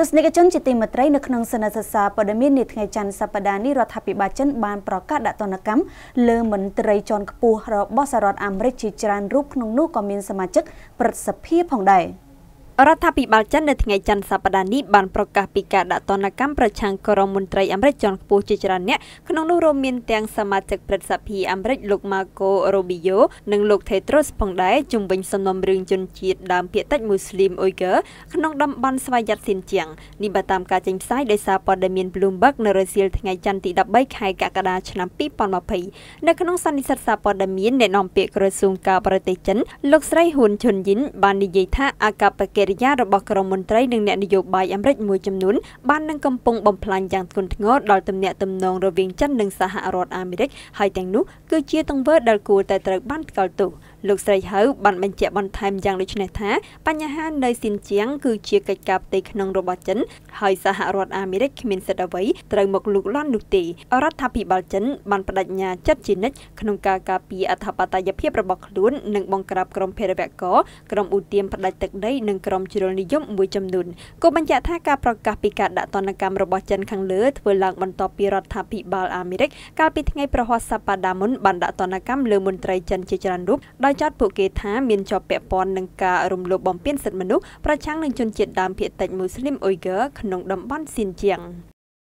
ទស្សនិកជនជាទីមេត្រីនៅក្នុងសនសុសាព័ត៌មាននាថ្ងៃច័ន្ទសប្តាហ៍នេះរដ្ឋាភិបាលចិនបានប្រកាសដាក់ទណ្ឌកម្មលើមន្ត្រីជាន់ខ្ពស់របស់សហរដ្ឋអាមេរិកជាច្រើនរូបក្នុងនោះក៏មានសមាជិកព្រឹទ្ធសភាផងដែរ។រដ្ឋាភិបាលចិននៅថ្ងៃច័ន្ទសប្តាហ៍នេះបានប្រកាសពីការដាក់ទណ្ឌកម្មប្រឆាំងក្រុមមន្ត្រីអាមេរិកជាន់ខ្ពស់ជាច្រើនអ្នកក្នុងនោះរួមមានទាំងសមាជិកព្រឹទ្ធសភាអាមេរិកលោក Marco Rubio និងលោក Tedros ផងដែរជំវិញសំណុំរឿងជនជាតិដើមភាគតិចមូស្លីមអ៊ុយហ្គើក្នុងតំបន់ស្វយ័តស៊ិនជាងនេះបើតាមការចេញផ្សាយដោយសារព័ត៌មាន Bloomberg នៅរសៀលថ្ងៃច័ន្ទទី13ខែកក្កដាឆ្នាំ2020នៅក្នុងសន្និសីទសារព័ត៌មានអ្នកនាំពាក្យក្រសួងការបរទេសចិនលោកស្រីហ៊ុនឈុនយិនបាននិយាយថាអាកប្បកិរិរិយារបស់ក្រមមន្ត្រីនិងអ្នកនយោបាយអាមេរិកមួយចំនួនបាននឹងកំពុងបំផ្លាញយ៉ាងធ្ងន់ធ្ងរដល់ទំនាក់ទំនងរវាងចិននិងសហរដ្ឋអាមេរិកហើយទាំងនោះគឺជាទង្វើដែលគួរតែត្រូវបានថ្កោលទោស។លោកស្រីហៅបានបញ្ជាក់បន្ថែមយ៉ាងដូចនេះថាបញ្ហានៅស៊ីនជាងគឺជាកិច្ចការផ្ទៃក្នុងរបស់ចិនហើយសហរដ្ឋអាមេរិកគ្មានសិទ្ធិអ្វីត្រូវមកលូកលាន់នោះទេរដ្ឋាភិបាលចិនបានបដិញ្ញាចិត្តជានិច្ចក្នុងការការពារអធិបតេយ្យភាពរបស់ខ្លួននិងបង្ក្រាបក្រុមភេរវកម្មក្រុមឧទាមផ្ដាច់ទឹកដីនិងក្រុមជ្រុលនិយមមួយចំនួនក៏បញ្ជាក់ថាការប្រកាសពីការដាក់ទណ្ឌកម្មរបស់ចិនខាងលើធ្វើឡើង បន្ទាប់ពីរដ្ឋាភិបាលអាមេរិកកាលពីថ្ងៃប្រហ័សសប្តាហ៍មុនបានដាក់ទណ្ឌកម្មលើមន្ត្រីចិនជាច្រើនរូបដោយដោយចោទពួកគេថាមានជាប់ពាក់ព័ន្ធនឹងការរំលោភបំពានសិទ្ធិមនុស្សប្រឆាំងនឹងជនជាតិដើមភាគតិចមូស្លីមអ៊ុយហ្គឺក្នុងតំបន់ស៊ីនជៀង។